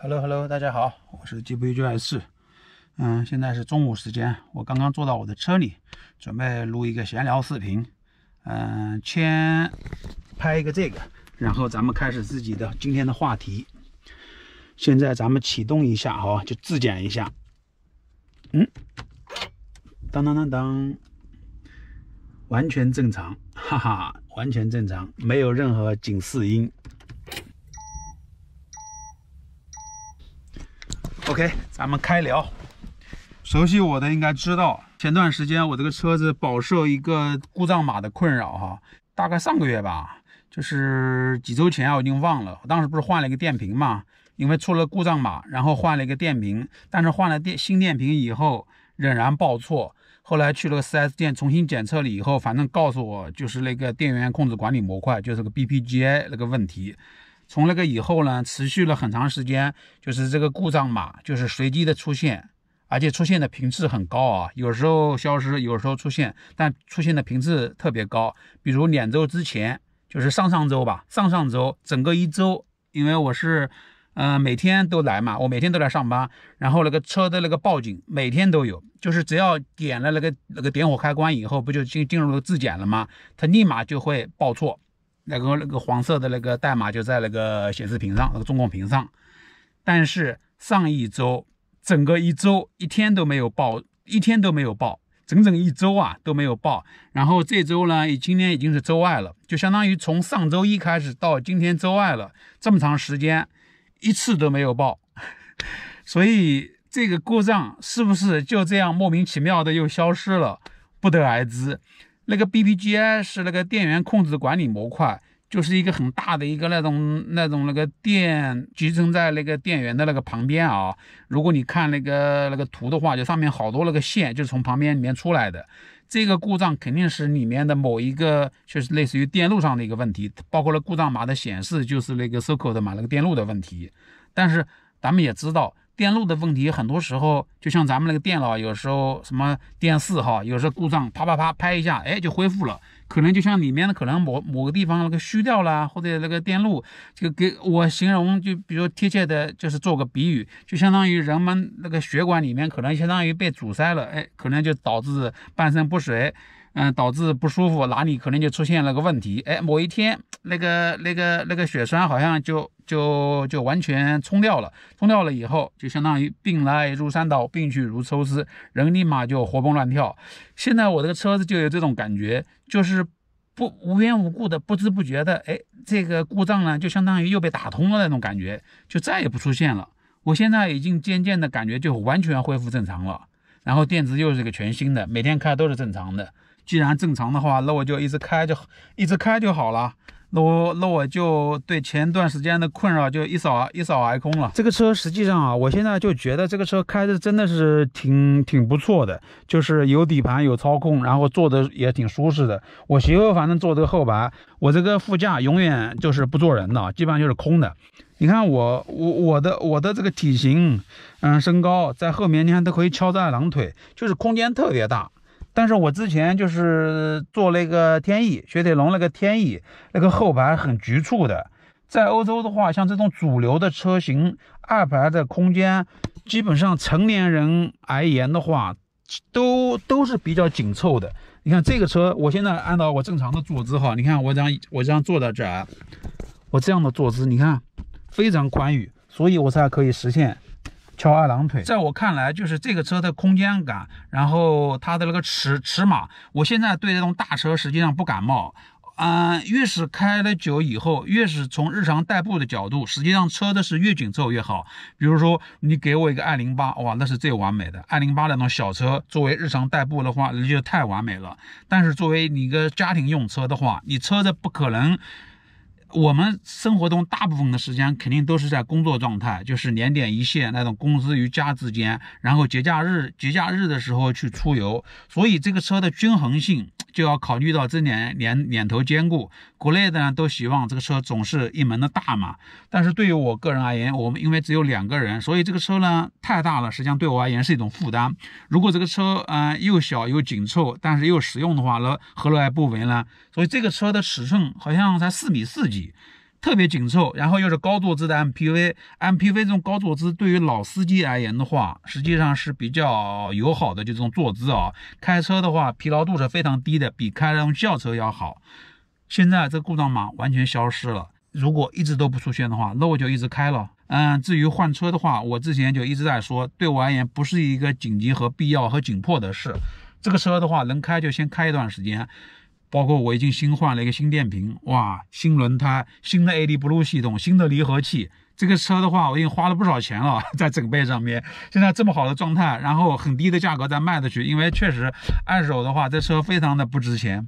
Hello Hello，大家好，我是 g b p UJS。嗯，现在是中午时间，我刚刚坐到我的车里，准备录一个闲聊视频。嗯，先拍一个这个，然后咱们开始自己的今天的话题。现在咱们启动一下，哈，就自检一下。嗯，当当当当，完全正常，哈哈，完全正常，没有任何警示音。OK，咱们开聊。熟悉我的应该知道，前段时间我这个车子饱受一个故障码的困扰哈，大概上个月吧，就是几周前啊，我已经忘了。当时不是换了一个电瓶嘛，因为出了故障码，然后换了一个电瓶，但是换了电新电瓶以后仍然报错。后来去了 4S 店重新检测了以后，反正告诉我就是那个电源控制管理模块，就是个 BPGI 那个问题。从那个以后呢，持续了很长时间，就是这个故障码就是随机的出现，而且出现的频次很高啊，有时候消失，有时候出现，但出现的频次特别高。比如两周之前，就是上上周吧，上上周整个一周，因为我是，嗯，每天都来嘛，我每天都来上班，然后那个车的那个报警每天都有，就是只要点了那个那个点火开关以后，不就进进入了自检了吗？它立马就会报错。那个那个黄色的那个代码就在那个显示屏上，那个中控屏上。但是上一周，整个一周一天都没有报，一天都没有报，整整一周啊都没有报。然后这周呢，今天已经是周二了，就相当于从上周一开始到今天周二了，这么长时间一次都没有报。所以这个故障是不是就这样莫名其妙的又消失了，不得而知。那个 BPG i 是那个电源控制管理模块，就是一个很大的一个那种那种那个电集成在那个电源的那个旁边啊。如果你看那个那个图的话，就上面好多那个线，就是从旁边里面出来的。这个故障肯定是里面的某一个，就是类似于电路上的一个问题，包括了故障码的显示，就是那个搜狗的码，那个电路的问题。但是咱们也知道。电路的问题，很多时候就像咱们那个电脑，有时候什么电视哈，有时候故障，啪啪啪拍一下，哎，就恢复了。可能就像里面的可能某某个地方那个虚掉了，或者那个电路，就给我形容，就比如说贴切的，就是做个比喻，就相当于人们那个血管里面可能相当于被阻塞了，哎，可能就导致半身不遂。嗯，导致不舒服，哪里可能就出现了个问题。哎，某一天那个那个那个血栓好像就就就完全冲掉了，冲掉了以后就相当于病来如山倒，病去如抽丝，人立马就活蹦乱跳。现在我这个车子就有这种感觉，就是不无缘无故的，不知不觉的，哎，这个故障呢就相当于又被打通了那种感觉，就再也不出现了。我现在已经渐渐的感觉就完全恢复正常了，然后电池又是个全新的，每天开都是正常的。既然正常的话，那我就一直开就一直开就好了。那我那我就对前段时间的困扰就一扫一扫而空了。这个车实际上啊，我现在就觉得这个车开的真的是挺挺不错的，就是有底盘有操控，然后坐的也挺舒适的。我媳妇反正坐这个后排，我这个副驾永远就是不坐人的，基本上就是空的。你看我我我的我的这个体型，嗯，身高在后面你看都可以翘二郎腿，就是空间特别大。但是我之前就是坐那个天翼雪铁龙那个天翼，那个后排很局促的。在欧洲的话，像这种主流的车型，二排的空间基本上成年人而言的话，都都是比较紧凑的。你看这个车，我现在按照我正常的坐姿哈，你看我这样我这样坐在这儿，我这样的坐姿，你看非常宽裕，所以我才可以实现。翘二郎腿，在我看来就是这个车的空间感，然后它的那个尺尺码。我现在对这种大车实际上不感冒，嗯，越是开了久以后，越是从日常代步的角度，实际上车的是越紧凑越好。比如说，你给我一个爱零八，哇，那是最完美的。爱零八那种小车作为日常代步的话，那就太完美了。但是作为你个家庭用车的话，你车子不可能。我们生活中大部分的时间肯定都是在工作状态，就是两点一线那种公司与家之间，然后节假日节假日的时候去出游，所以这个车的均衡性。就要考虑到这两两头兼顾，国内的呢都希望这个车总是一门的大嘛。但是对于我个人而言，我们因为只有两个人，所以这个车呢太大了，实际上对我而言是一种负担。如果这个车嗯又小又紧凑，但是又实用的话，那何乐而不为呢？所以这个车的尺寸好像才四米四几。特别紧凑，然后又是高坐姿的 MPV。MPV 这种高坐姿对于老司机而言的话，实际上是比较友好的，就这种坐姿啊，开车的话疲劳度是非常低的，比开那种轿车要好。现在这故障码完全消失了，如果一直都不出现的话，那我就一直开了。嗯，至于换车的话，我之前就一直在说，对我而言不是一个紧急和必要和紧迫的事。这个车的话能开就先开一段时间。包括我已经新换了一个新电瓶，哇，新轮胎，新的 AD Blue 系统，新的离合器。这个车的话，我已经花了不少钱了 在整备上面。现在这么好的状态，然后很低的价格再卖出去，因为确实二手的话，这车非常的不值钱，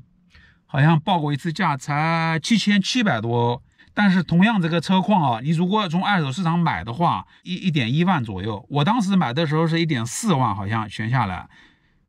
好像报过一次价才七千七百多。但是同样这个车况啊，你如果从二手市场买的话，一一点一万左右。我当时买的时候是一点四万，好像悬下来。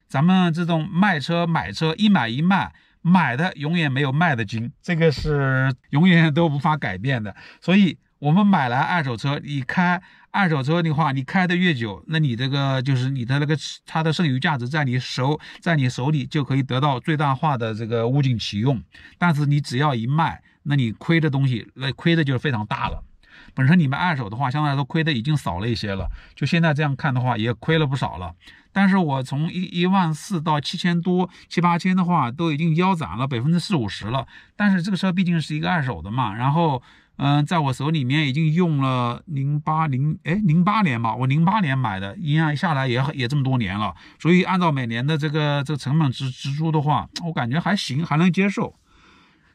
咱们这种卖车买车一买一卖。买的永远没有卖的精，这个是永远都无法改变的。所以，我们买来二手车，你开二手车的话，你开的越久，那你这个就是你的那个它的剩余价值在你手在你手里就可以得到最大化的这个物尽其用。但是你只要一卖，那你亏的东西那亏的就是非常大了。本身你们二手的话，相对来说亏的已经少了一些了。就现在这样看的话，也亏了不少了。但是我从一一万四到七千多、七八千的话，都已经腰斩了百分之四五十了。但是这个车毕竟是一个二手的嘛，然后嗯，在我手里面已经用了零八零哎零八年吧，我零八年买的，一样下来也也这么多年了。所以按照每年的这个这个成本支支出的话，我感觉还行，还能接受。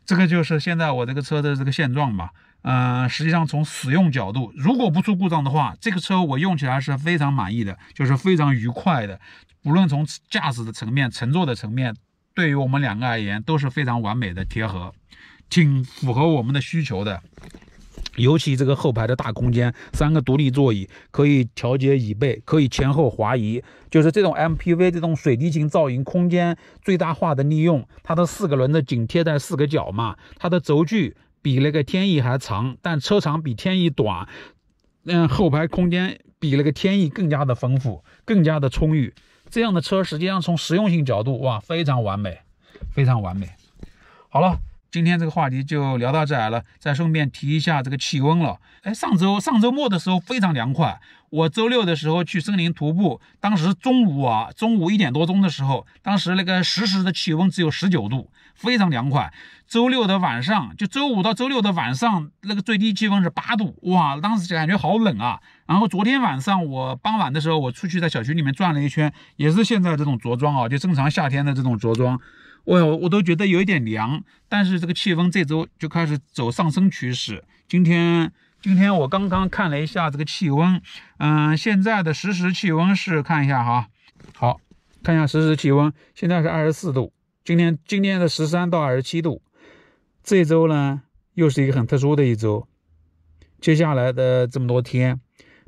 这个就是现在我这个车的这个现状吧。嗯，实际上从使用角度，如果不出故障的话，这个车我用起来是非常满意的，就是非常愉快的。不论从驾驶的层面、乘坐的层面，对于我们两个而言都是非常完美的贴合，挺符合我们的需求的。尤其这个后排的大空间，三个独立座椅可以调节椅背，可以前后滑移，就是这种 MPV 这种水滴型造型，空间最大化的利用。它的四个轮子紧贴在四个角嘛，它的轴距。比那个天翼还长，但车长比天翼短，嗯，后排空间比那个天翼更加的丰富，更加的充裕。这样的车实际上从实用性角度，哇，非常完美，非常完美。好了。今天这个话题就聊到这儿了，再顺便提一下这个气温了。哎，上周上周末的时候非常凉快，我周六的时候去森林徒步，当时中午啊，中午一点多钟的时候，当时那个实时的气温只有十九度，非常凉快。周六的晚上，就周五到周六的晚上，那个最低气温是八度，哇，当时感觉好冷啊。然后昨天晚上我傍晚的时候，我出去在小区里面转了一圈，也是现在这种着装啊，就正常夏天的这种着装。我我都觉得有一点凉，但是这个气温这周就开始走上升趋势。今天今天我刚刚看了一下这个气温，嗯，现在的实时气温是看一下哈，好，看一下实时气温，现在是二十四度。今天今天的十三到二十七度，这周呢又是一个很特殊的一周。接下来的这么多天，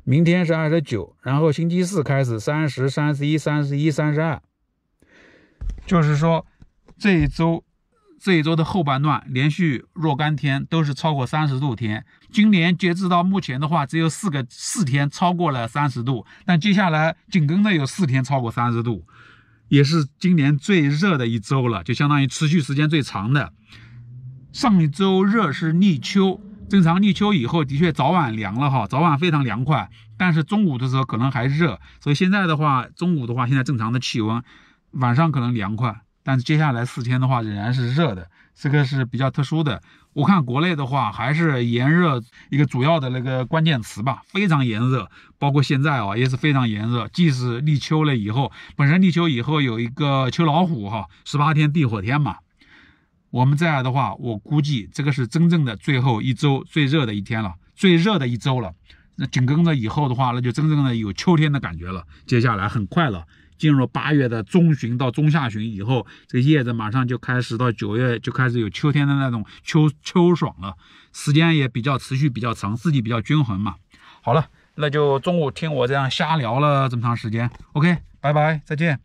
明天是二十九，然后星期四开始三十三十一三十一三十二，就是说。这一周，这一周的后半段，连续若干天都是超过三十度天。今年截至到目前的话，只有四个四天超过了三十度，但接下来紧跟着有四天超过三十度，也是今年最热的一周了，就相当于持续时间最长的。上一周热是立秋，正常立秋以后的确早晚凉了哈，早晚非常凉快，但是中午的时候可能还热，所以现在的话，中午的话现在正常的气温，晚上可能凉快。但是接下来四天的话仍然是热的，这个是比较特殊的。我看国内的话还是炎热一个主要的那个关键词吧，非常炎热，包括现在啊也是非常炎热。即使立秋了以后，本身立秋以后有一个秋老虎哈，十八天地火天嘛。我们这样的话，我估计这个是真正的最后一周最热的一天了，最热的一周了。那紧跟着以后的话，那就真正的有秋天的感觉了。接下来很快了。进入八月的中旬到中下旬以后，这叶子马上就开始到九月就开始有秋天的那种秋秋爽了，时间也比较持续比较长，四季比较均衡嘛。好了，那就中午听我这样瞎聊了这么长时间，OK，拜拜，再见。